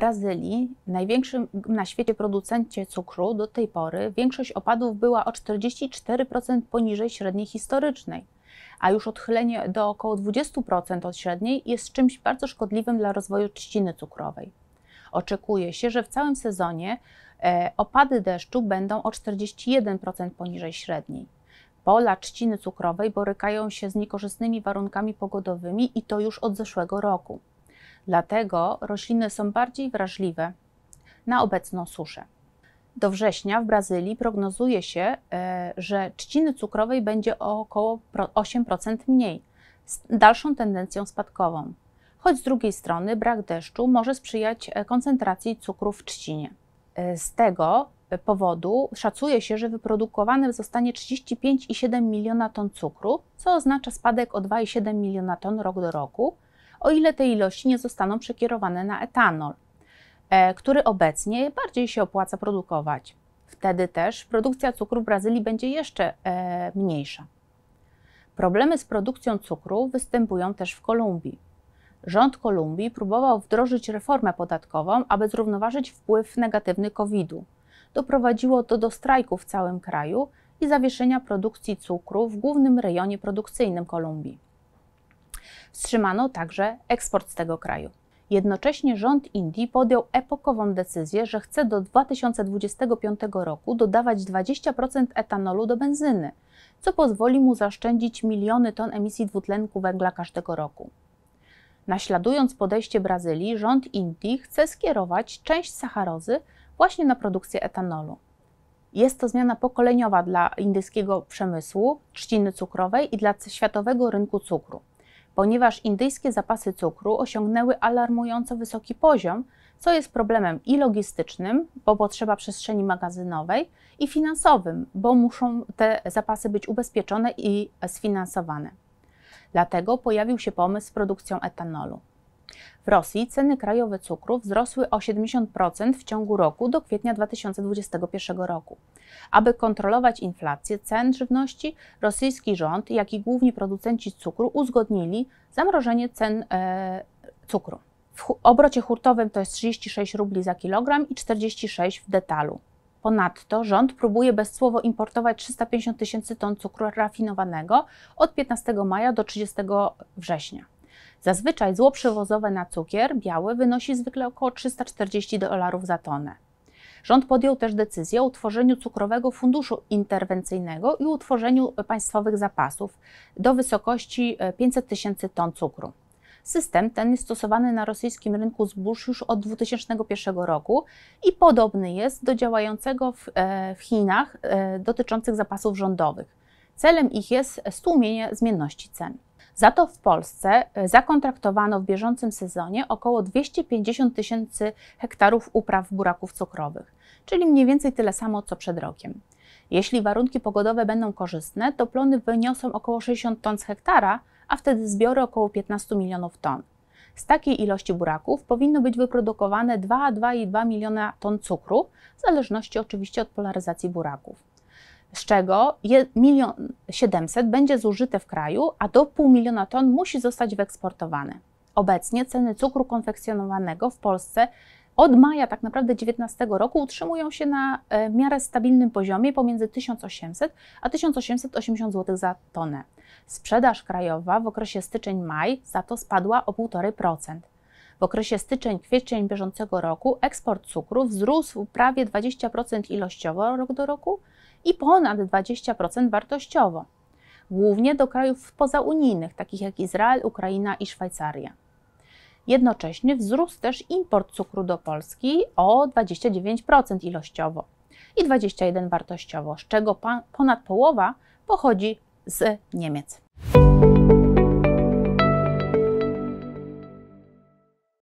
Brazylii, największym na świecie producencie cukru do tej pory, większość opadów była o 44% poniżej średniej historycznej, a już odchylenie do około 20% od średniej jest czymś bardzo szkodliwym dla rozwoju trzciny cukrowej. Oczekuje się, że w całym sezonie e, opady deszczu będą o 41% poniżej średniej. Pola trzciny cukrowej borykają się z niekorzystnymi warunkami pogodowymi i to już od zeszłego roku. Dlatego rośliny są bardziej wrażliwe na obecną suszę. Do września w Brazylii prognozuje się, e, że trzciny cukrowej będzie o około 8% mniej, z dalszą tendencją spadkową. Choć z drugiej strony brak deszczu może sprzyjać e, koncentracji cukru w trzcinie. E, z tego powodu szacuje się, że wyprodukowane zostanie 35,7 miliona ton cukru, co oznacza spadek o 2,7 miliona ton rok do roku, o ile te ilości nie zostaną przekierowane na etanol, e, który obecnie bardziej się opłaca produkować. Wtedy też produkcja cukru w Brazylii będzie jeszcze e, mniejsza. Problemy z produkcją cukru występują też w Kolumbii. Rząd Kolumbii próbował wdrożyć reformę podatkową, aby zrównoważyć wpływ negatywny COVID-u. Doprowadziło to do strajków w całym kraju i zawieszenia produkcji cukru w głównym rejonie produkcyjnym Kolumbii. Wstrzymano także eksport z tego kraju. Jednocześnie rząd Indii podjął epokową decyzję, że chce do 2025 roku dodawać 20% etanolu do benzyny, co pozwoli mu zaszczędzić miliony ton emisji dwutlenku węgla każdego roku. Naśladując podejście Brazylii, rząd Indii chce skierować część sacharozy właśnie na produkcję etanolu. Jest to zmiana pokoleniowa dla indyjskiego przemysłu, trzciny cukrowej i dla światowego rynku cukru ponieważ indyjskie zapasy cukru osiągnęły alarmująco wysoki poziom, co jest problemem i logistycznym, bo potrzeba przestrzeni magazynowej, i finansowym, bo muszą te zapasy być ubezpieczone i sfinansowane. Dlatego pojawił się pomysł z produkcją etanolu. W Rosji ceny krajowe cukru wzrosły o 70% w ciągu roku do kwietnia 2021 roku. Aby kontrolować inflację cen żywności, rosyjski rząd, jak i główni producenci cukru uzgodnili zamrożenie cen e, cukru. W obrocie hurtowym to jest 36 rubli za kilogram i 46 w detalu. Ponadto rząd próbuje bezcłowo importować 350 tysięcy ton cukru rafinowanego od 15 maja do 30 września. Zazwyczaj zło przewozowe na cukier biały wynosi zwykle około 340 dolarów za tonę. Rząd podjął też decyzję o utworzeniu cukrowego funduszu interwencyjnego i utworzeniu państwowych zapasów do wysokości 500 e, tysięcy ton cukru. System ten jest stosowany na rosyjskim rynku zbóż już od 2001 roku i podobny jest do działającego w, e, w Chinach e, dotyczących zapasów rządowych. Celem ich jest stłumienie zmienności cen. Za to w Polsce e, zakontraktowano w bieżącym sezonie około 250 tysięcy hektarów upraw buraków cukrowych, czyli mniej więcej tyle samo co przed rokiem. Jeśli warunki pogodowe będą korzystne, to plony wyniosą około 60 ton z hektara, a wtedy zbiory około 15 milionów ton. Z takiej ilości buraków powinno być wyprodukowane 2,2 miliona ton cukru, w zależności oczywiście od polaryzacji buraków z czego 1 700 będzie zużyte w kraju, a do pół miliona ton musi zostać wyeksportowane. Obecnie ceny cukru konfekcjonowanego w Polsce od maja tak naprawdę 19 roku utrzymują się na e, w miarę stabilnym poziomie pomiędzy 1800 a 1880 zł za tonę. Sprzedaż krajowa w okresie styczeń-maj za to spadła o 1,5%. W okresie styczeń-kwiecień bieżącego roku eksport cukru wzrósł prawie 20% ilościowo rok do roku, i ponad 20% wartościowo, głównie do krajów pozaunijnych, takich jak Izrael, Ukraina i Szwajcaria. Jednocześnie wzrósł też import cukru do Polski o 29% ilościowo i 21% wartościowo, z czego ponad połowa pochodzi z Niemiec.